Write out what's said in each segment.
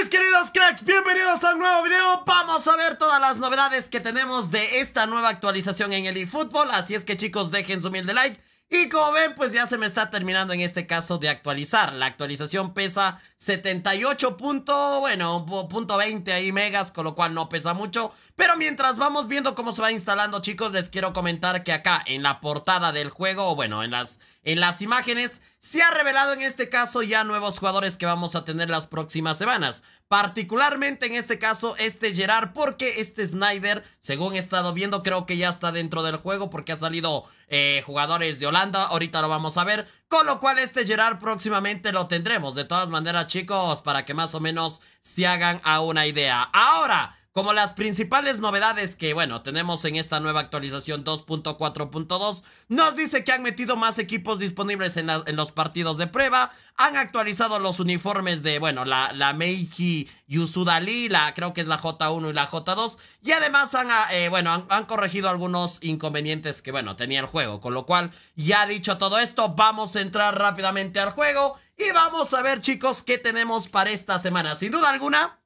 mis queridos cracks, bienvenidos a un nuevo video Vamos a ver todas las novedades que tenemos de esta nueva actualización en el eFootball Así es que chicos, dejen su mil de like y como ven, pues ya se me está terminando en este caso de actualizar. La actualización pesa 78 punto, bueno, punto 20 ahí megas, con lo cual no pesa mucho. Pero mientras vamos viendo cómo se va instalando, chicos, les quiero comentar que acá en la portada del juego, bueno, en las en las imágenes, se ha revelado en este caso ya nuevos jugadores que vamos a tener las próximas semanas. Particularmente en este caso este Gerard porque este Snyder, según he estado viendo, creo que ya está dentro del juego porque ha salido eh, jugadores de Holanda, ahorita lo vamos a ver. Con lo cual este Gerard próximamente lo tendremos. De todas maneras chicos, para que más o menos se hagan a una idea. Ahora... Como las principales novedades que, bueno, tenemos en esta nueva actualización 2.4.2, nos dice que han metido más equipos disponibles en, los partidos de prueba, han actualizado los uniformes de, bueno, la, la Meiji Yusudali, la, creo que es la J1 y la J2, y además han, ah, eh, bueno, han corregido algunos inconvenientes que, bueno, tenía el juego, con lo cual, ya dicho todo esto, vamos a entrar rápidamente al juego y vamos a ver, chicos, qué tenemos para esta semana. Sin duda alguna,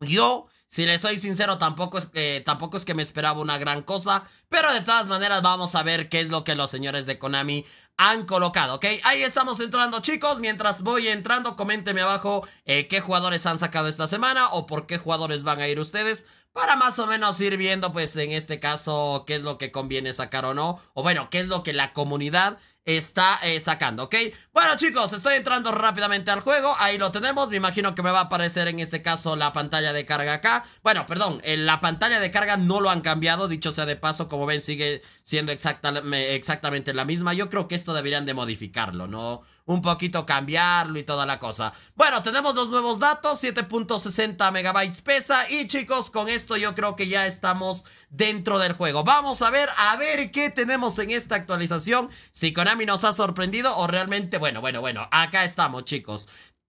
yo si les soy sincero, tampoco es, que, tampoco es que me esperaba una gran cosa. Pero de todas maneras, vamos a ver qué es lo que los señores de Konami han colocado, ¿ok? Ahí estamos entrando, chicos. Mientras voy entrando, coménteme abajo eh, qué jugadores han sacado esta semana o por qué jugadores van a ir ustedes para más o menos ir viendo, pues, en este caso, qué es lo que conviene sacar o no. O bueno, qué es lo que la comunidad está eh, sacando, ¿ok? Bueno chicos, estoy entrando rápidamente al juego, ahí lo tenemos, me imagino que me va a aparecer en este caso la pantalla de carga acá, bueno, perdón, eh, la pantalla de carga no lo han cambiado, dicho sea de paso, como ven sigue siendo exactamente la misma, yo creo que esto deberían de modificarlo, ¿no? un poquito cambiarlo y toda la cosa. Bueno, tenemos los nuevos datos, 7.60 megabytes pesa y chicos, con esto yo creo que ya estamos dentro del juego. Vamos a ver, a ver qué tenemos en esta actualización, si con Konami nos ha sorprendido o realmente, bueno, bueno, bueno, acá estamos chicos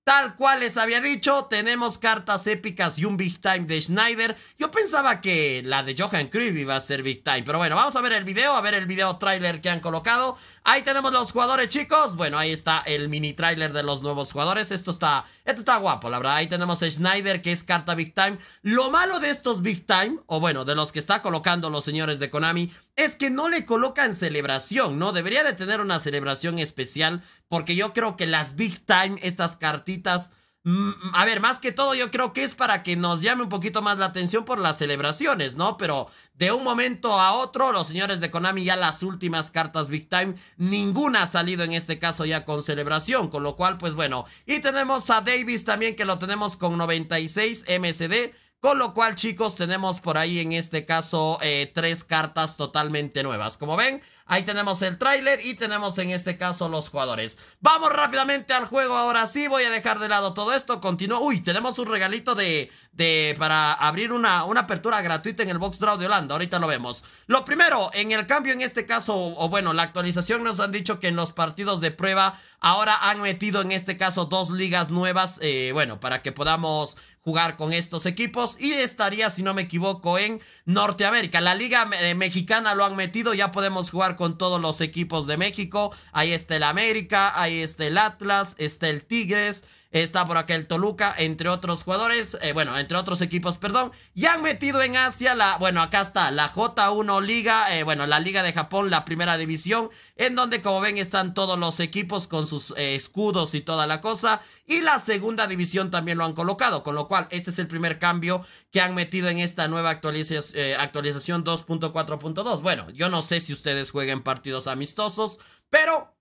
Tal cual les había dicho, tenemos cartas épicas y un Big Time de Schneider. Yo pensaba que la de Johan Cruyff iba a ser Big Time, pero bueno, vamos a ver el video, a ver el video trailer que han colocado. Ahí tenemos los jugadores, chicos. Bueno, ahí está el mini trailer de los nuevos jugadores. Esto está, esto está guapo, la verdad. Ahí tenemos a Schneider, que es carta Big Time. Lo malo de estos Big Time, o bueno, de los que está colocando los señores de Konami, es que no le colocan celebración, ¿no? Debería de tener una celebración especial porque yo creo que las big time, estas cartitas, mm, a ver, más que todo yo creo que es para que nos llame un poquito más la atención por las celebraciones, ¿no? Pero de un momento a otro, los señores de Konami ya las últimas cartas Big Time, ninguna ha salido en este caso ya con celebración, con lo cual pues bueno. Y tenemos a Davis también que lo tenemos con 96 MSD. Con lo cual, chicos, tenemos por ahí en este caso eh, tres cartas totalmente nuevas. Como ven, Ahí tenemos el tráiler y tenemos en este caso los jugadores. Vamos rápidamente al juego ahora sí. Voy a dejar de lado todo esto. Continúo. Uy, tenemos un regalito de, de para abrir una, una apertura gratuita en el box draw de Holanda. Ahorita lo vemos. Lo primero, en el cambio en este caso, o, bueno, la actualización nos han dicho que en los partidos de prueba ahora han metido en este caso dos ligas nuevas. Eh, bueno, para que podamos jugar con estos equipos y estaría, si no me equivoco, en Norteamérica. La liga eh, mexicana lo han metido, ya podemos jugar con todos los equipos de México. Ahí está el América, ahí está el Atlas, está el Tigres, Está por aquel el Toluca, entre otros jugadores, eh, bueno, entre otros equipos, perdón. Y han metido en Asia la, bueno, acá está, la J1 Liga, eh, bueno, la Liga de Japón, la primera división, en donde como ven están todos los equipos con sus eh, escudos y toda la cosa. Y la segunda división también lo han colocado, con lo cual este es el primer cambio que han metido en esta nueva actualización 2.4.2. Bueno, yo no sé si ustedes jueguen partidos amistosos, pero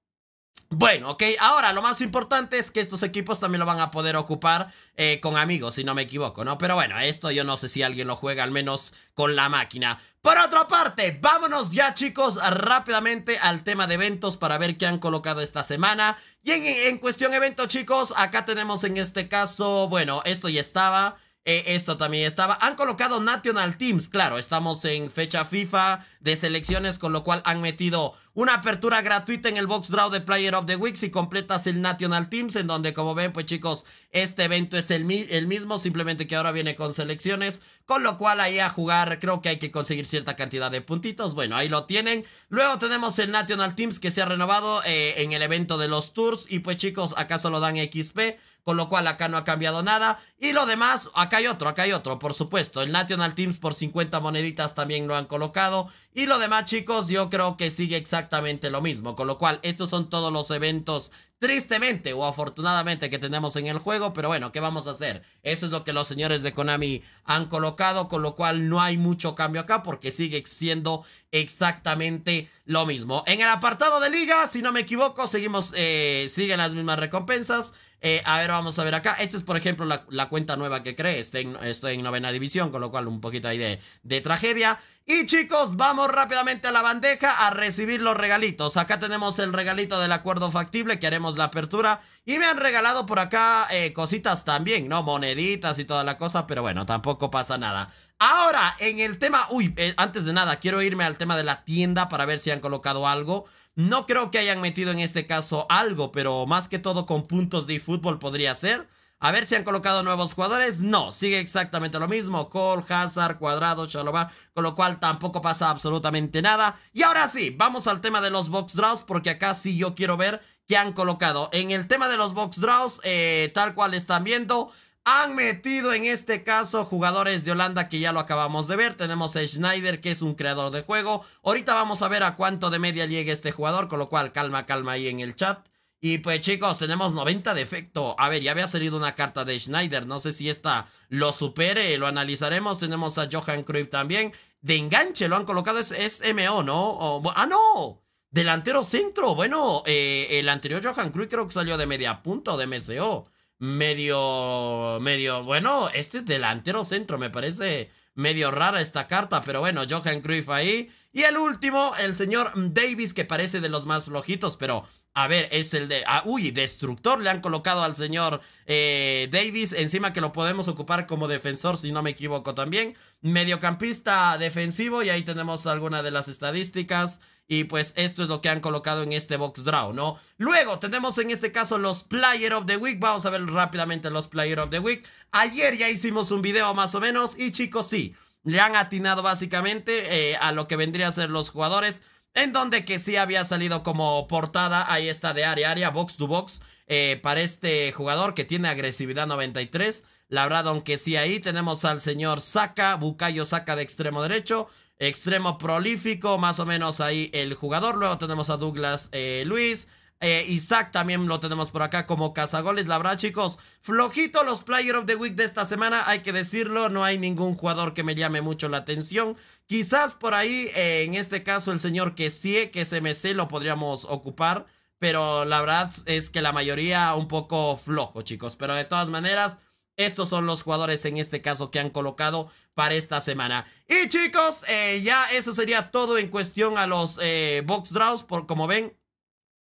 bueno, ok, ahora lo más importante es que estos equipos también lo van a poder ocupar eh, con amigos, si no me equivoco, ¿no? Pero bueno, esto yo no sé si alguien lo juega, al menos con la máquina. Por otra parte, vámonos ya chicos rápidamente al tema de eventos para ver qué han colocado esta semana. Y en, en cuestión eventos chicos, acá tenemos en este caso, bueno, esto ya estaba... Eh, esto también estaba. Han colocado National Teams, claro, estamos en fecha FIFA de selecciones, con lo cual han metido una apertura gratuita en el box draw de Player of the Week si completas el National Teams, en donde como ven, pues chicos, este evento es el, mismo, simplemente que ahora viene con selecciones, con lo cual ahí a jugar creo que hay que conseguir cierta cantidad de puntitos, bueno, ahí lo tienen. Luego tenemos el National Teams que se ha renovado eh, en el evento de los tours y pues chicos, acaso lo dan XP con lo cual acá no ha cambiado nada. Y lo demás, acá hay otro, acá hay otro, por supuesto. El National Teams por 50 moneditas también lo han colocado. Y lo demás, chicos, yo creo que sigue exactamente lo mismo. Con lo cual, estos son todos los eventos, tristemente o afortunadamente, que tenemos en el juego. Pero bueno, ¿qué vamos a hacer? Eso es lo que los señores de Konami han colocado. Con lo cual, no hay mucho cambio acá porque sigue siendo exactamente lo mismo. En el apartado de liga, si no me equivoco, seguimos, eh, siguen las mismas recompensas. Eh, a ver, vamos a ver acá. Esta es, por ejemplo, la, cuenta nueva que creé. Estoy en, novena división, con lo cual un poquito ahí de, de tragedia. Y chicos, vamos rápidamente a la bandeja a recibir los regalitos. Acá tenemos el regalito del acuerdo factible que haremos la apertura. Y me han regalado por acá eh, cositas también, ¿no? Moneditas y toda la cosa, pero bueno, tampoco pasa nada. Ahora, en el tema... Uy, eh, antes de nada, quiero irme al tema de la tienda para ver si han colocado algo. No creo que hayan metido en este caso algo, pero más que todo con puntos de fútbol podría ser. A ver si han colocado nuevos jugadores. No, sigue exactamente lo mismo. Cole, Hazard, Cuadrado, chaloba. Con lo cual tampoco pasa absolutamente nada. Y ahora sí, vamos al tema de los box draws. Porque acá sí yo quiero ver qué han colocado. En el tema de los box draws, eh, tal cual están viendo... Han metido en este caso jugadores de Holanda que ya lo acabamos de ver. Tenemos a Schneider que es un creador de juego. Ahorita vamos a ver a cuánto de media llega este jugador, con lo cual calma, calma ahí en el chat. Y pues chicos, tenemos 90 de efecto. A ver, ya había salido una carta de Schneider. No sé si esta lo supere, lo analizaremos. Tenemos a Johan Cruyff también. De enganche lo han colocado, es, MO, ¿no? ¡Ah, no! Delantero centro. Bueno, eh, el anterior Johan Cruyff creo que salió de media punta o de MCO. Medio, medio, bueno, este es delantero centro, me parece medio rara esta carta, pero bueno, Johan Cruyff ahí. Y el último, el señor Davis, que parece de los más flojitos, pero a ver, es el de... Ah, uy, destructor le han colocado al señor eh, Davis, encima que lo podemos ocupar como defensor, si no me equivoco también. Mediocampista defensivo, y ahí tenemos alguna de las estadísticas. Y pues esto es lo que han colocado en este box draw, ¿no? Luego tenemos en este caso los Player of the Week. Vamos a ver rápidamente los Player of the Week. Ayer ya hicimos un video más o menos y chicos, sí, le han atinado básicamente eh, a lo que vendría a ser los jugadores. En donde que sí había salido como portada, ahí está de área área, box to box, eh, para este jugador que tiene agresividad 93. La verdad, aunque sí ahí tenemos al señor Saca, Bucayo Saca de extremo derecho, extremo prolífico, más o menos ahí el jugador. Luego tenemos a Douglas eh, Luis. Eh, Isaac también lo tenemos por acá como cazagoles. La verdad, chicos, flojito los Player of the Week de esta semana, hay que decirlo. No hay ningún jugador que me llame mucho la atención. Quizás por ahí, eh, en este caso, el señor que sí, que es MC, lo podríamos ocupar. Pero la verdad es que la mayoría un poco flojo, chicos. Pero de todas maneras, estos son los jugadores en este caso que han colocado para esta semana. Y chicos, eh, ya eso sería todo en cuestión a los eh, box draws. Por como ven,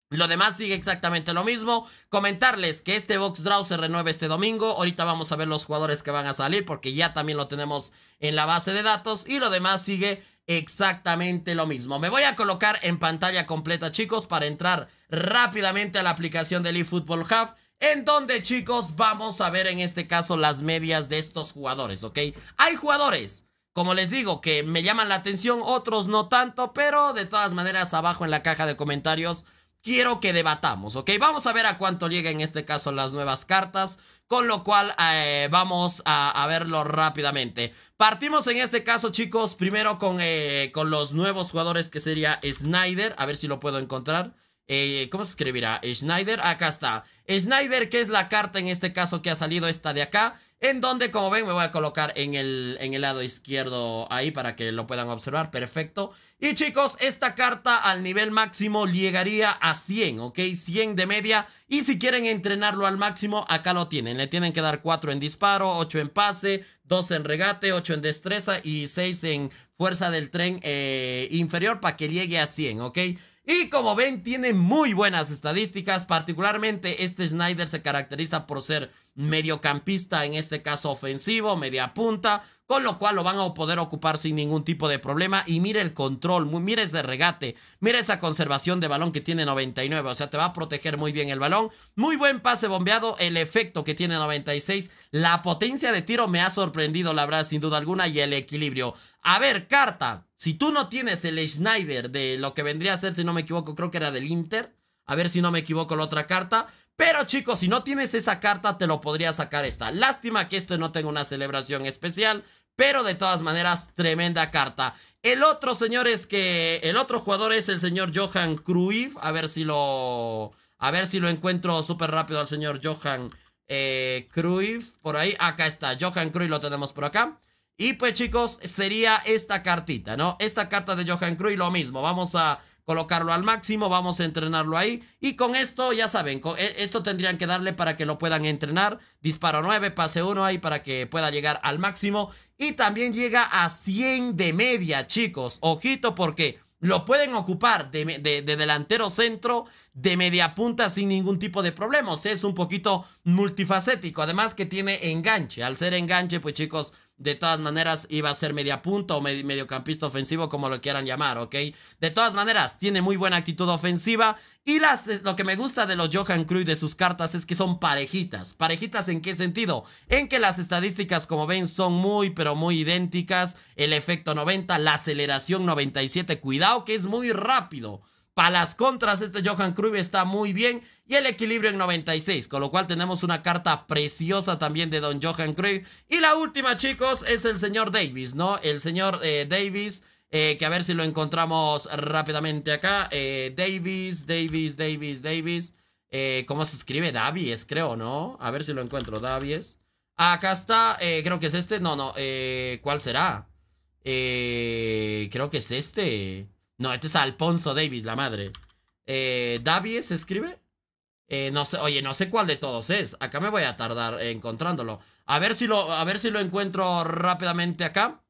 lo demás sigue exactamente lo mismo. Comentarles que este box draw se renueva este domingo. Ahorita vamos a ver los jugadores que van a salir porque ya también lo tenemos en la base de datos. Y lo demás sigue exactamente lo mismo. Me voy a colocar en pantalla completa, chicos, para entrar rápidamente a la aplicación del eFootball Hub en donde chicos vamos a ver en este caso las medias de estos jugadores, ¿ok? Hay jugadores, como les digo, que me llaman la atención, otros no tanto, pero de todas maneras abajo en la caja de comentarios quiero que debatamos, ¿ok? Vamos a ver a cuánto llega en este caso las nuevas cartas, con lo cual eh, vamos a, verlo rápidamente. Partimos en este caso, chicos, primero con, eh, con los nuevos jugadores que sería Snyder, a ver si lo puedo encontrar. Eh, ¿Cómo se escribirá? Eh, Schneider, acá está. Schneider, que es la carta en este caso que ha salido esta de acá. En donde, como ven, me voy a colocar en el, en el lado izquierdo ahí para que lo puedan observar. Perfecto. Y chicos, esta carta al nivel máximo llegaría a 100, ¿ok? 100 de media. Y si quieren entrenarlo al máximo, acá lo tienen. Le tienen que dar 4 en disparo, 8 en pase, 2 en regate, 8 en destreza y 6 en fuerza del tren eh, inferior para que llegue a 100, ¿ok? Y como ven, tiene muy buenas estadísticas, particularmente este Snyder se caracteriza por ser mediocampista, en este caso ofensivo, media punta, con lo cual lo van a poder ocupar sin ningún tipo de problema. Y mire el control, mire ese regate, mire esa conservación de balón que tiene 99, o sea, te va a proteger muy bien el balón. Muy buen pase bombeado, el efecto que tiene 96, la potencia de tiro me ha sorprendido, la verdad, sin duda alguna, y el equilibrio. A ver, carta, si tú no tienes el Schneider de lo que vendría a ser, si no me equivoco, creo que era del Inter. A ver si no me equivoco la otra carta. Pero chicos, si no tienes esa carta, te lo podría sacar esta. Lástima que esto no tenga una celebración especial. Pero de todas maneras, tremenda carta. El otro, señor es que. El otro jugador es el señor Johan Cruyff. A ver si lo. A ver si lo encuentro súper rápido al señor Johan eh, Cruyff. Por ahí. Acá está. Johan Cruyff lo tenemos por acá. Y pues, chicos, sería esta cartita, ¿no? Esta carta de Johan Cruyff, lo mismo. Vamos a colocarlo al máximo, vamos a entrenarlo ahí. Y con esto, ya saben, e, esto tendrían que darle para que lo puedan entrenar. Disparo 9, pase 1 ahí para que pueda llegar al máximo. Y también llega a 100 de media, chicos. Ojito porque lo pueden ocupar de, delantero centro, de media punta sin ningún tipo de problemas. Es un poquito multifacético, además que tiene enganche. Al ser enganche, pues chicos, de todas maneras, iba a ser media punta o mediocampista ofensivo, como lo quieran llamar, ¿ok? De todas maneras, tiene muy buena actitud ofensiva. Y las, lo que me gusta de los Johan Cruyff de sus cartas es que son parejitas. ¿Parejitas en qué sentido? En que las estadísticas, como ven, son muy, pero muy idénticas. El efecto 90, la aceleración 97. Cuidado que es muy rápido. Para las contras, este Johan Cruyff está muy bien. Y el equilibrio en 96, con lo cual tenemos una carta preciosa también de Don Johan Cruyff. Y la última, chicos, es el señor Davis, ¿no? El señor eh, Davis, eh, que a ver si lo encontramos rápidamente acá. Eh, Davis, Davis, Davis, Davis. ¿Cómo se escribe? Davies, creo, ¿no? A ver si lo encuentro, Davies. Acá está, creo que es este. No, no, ¿cuál será? creo que es este. No, este es Alfonso Davis, la madre. Eh, ¿Davies escribe? Eh, no sé, oye, no sé cuál de todos es. Acá me voy a tardar encontrándolo. A ver si lo, a ver si lo encuentro rápidamente acá.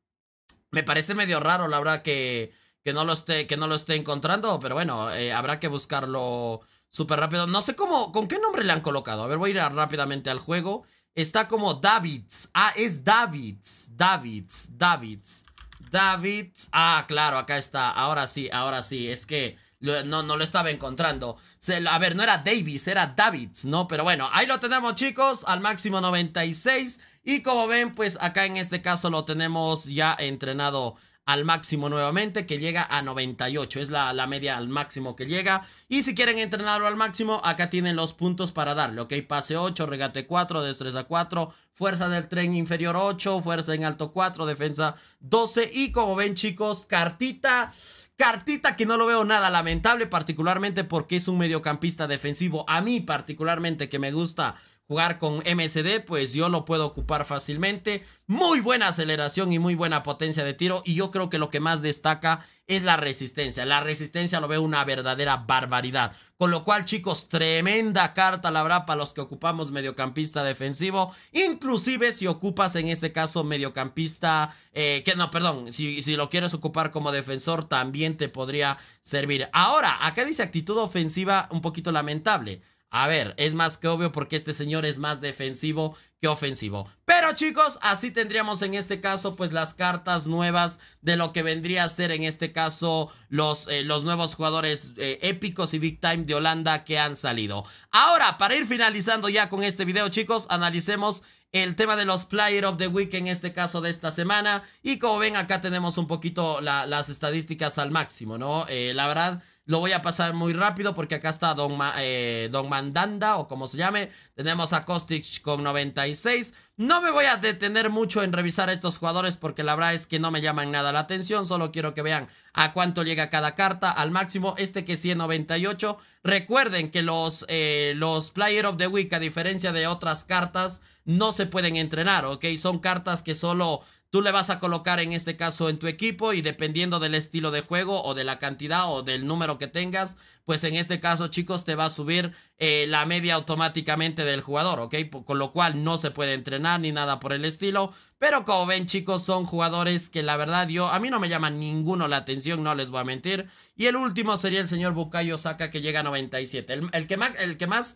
Me parece medio raro, la verdad, que, que, no, lo esté, que no lo esté encontrando. Pero bueno, eh, habrá que buscarlo súper rápido. No sé cómo, con qué nombre le han colocado. A ver, voy a ir rápidamente al juego. Está como Davids. Ah, es Davids. Davids. Davids. David. Ah, claro, acá está. Ahora sí, ahora sí. Es que no, no lo estaba encontrando. Se, a ver, no era Davis, era David, ¿no? Pero bueno, ahí lo tenemos, chicos, al máximo 96. Y como ven, pues acá en este caso lo tenemos ya entrenado al máximo nuevamente, que llega a 98. Es la, media al máximo que llega. Y si quieren entrenarlo al máximo, acá tienen los puntos para darle, ¿ok? Pase 8, regate 4, destreza 4, fuerza del tren inferior 8, fuerza en alto 4, defensa 12. Y como ven, chicos, cartita... Cartita que no lo veo nada lamentable, particularmente porque es un mediocampista defensivo. A mí particularmente que me gusta jugar con MSD, pues yo lo puedo ocupar fácilmente. Muy buena aceleración y muy buena potencia de tiro. Y yo creo que lo que más destaca es la resistencia. La resistencia lo veo una verdadera barbaridad. Con lo cual, chicos, tremenda carta la habrá para los que ocupamos mediocampista defensivo. Inclusive si ocupas en este caso mediocampista, eh, que no, perdón, si, si lo quieres ocupar como defensor también te podría servir. Ahora, acá dice actitud ofensiva un poquito lamentable. A ver, es más que obvio porque este señor es más defensivo que ofensivo. Pero chicos, así tendríamos en este caso pues las cartas nuevas de lo que vendría a ser en este caso los, eh, los nuevos jugadores eh, épicos y big time de Holanda que han salido. Ahora, para ir finalizando ya con este video chicos, analicemos el tema de los Player of the Week en este caso de esta semana. Y como ven, acá tenemos un poquito las estadísticas al máximo, ¿no? Eh, la verdad, lo voy a pasar muy rápido porque acá está Don, eh, Don Mandanda o como se llame. Tenemos a Kostic con 96. No me voy a detener mucho en revisar a estos jugadores porque la verdad es que no me llaman nada la atención. Solo quiero que vean a cuánto llega cada carta al máximo. Este que es 198. Recuerden que los, eh, los Player of the Week, a diferencia de otras cartas, no se pueden entrenar, ¿ok? Son cartas que solo tú le vas a colocar en este caso en tu equipo y dependiendo del estilo de juego o de la cantidad o del número que tengas, pues en este caso chicos te va a subir eh, la media automáticamente del jugador, ¿ok? Con lo cual no se puede entrenar ni nada por el estilo, pero como ven chicos son jugadores que la verdad yo, a mí no me llama ninguno la atención, no les voy a mentir. Y el último sería el señor Bucayo Saca que llega a 97, el, que más... El eh, que más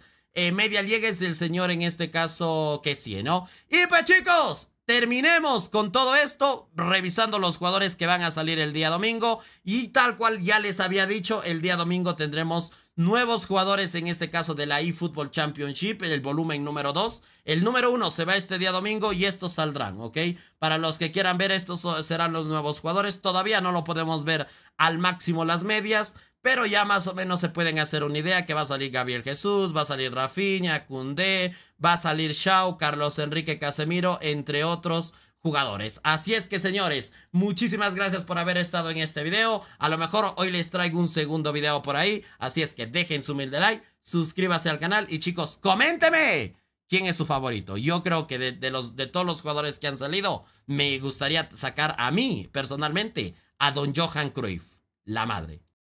media llegue es el señor en este caso que sí, ¿no? Y pues chicos, Terminemos con todo esto revisando los jugadores que van a salir el día domingo y tal cual ya les había dicho, el día domingo tendremos nuevos jugadores, en este caso de la eFootball Championship, el volumen número 2. El número 1 se va este día domingo y estos saldrán, ¿ok? Para los que quieran ver, estos serán los nuevos jugadores. Todavía no lo podemos ver al máximo las medias, pero ya más o menos se pueden hacer una idea que va a salir Gabriel Jesús, va a salir Rafinha, Cundé, va a salir Shao, Carlos Enrique Casemiro, entre otros jugadores. Así es que señores, muchísimas gracias por haber estado en este video. A lo mejor hoy les traigo un segundo video por ahí, así es que dejen su de like, suscríbase al canal y chicos, coménteme quién es su favorito. Yo creo que de, los, de todos los jugadores que han salido, me gustaría sacar a mí personalmente a don Johan Cruyff, la madre.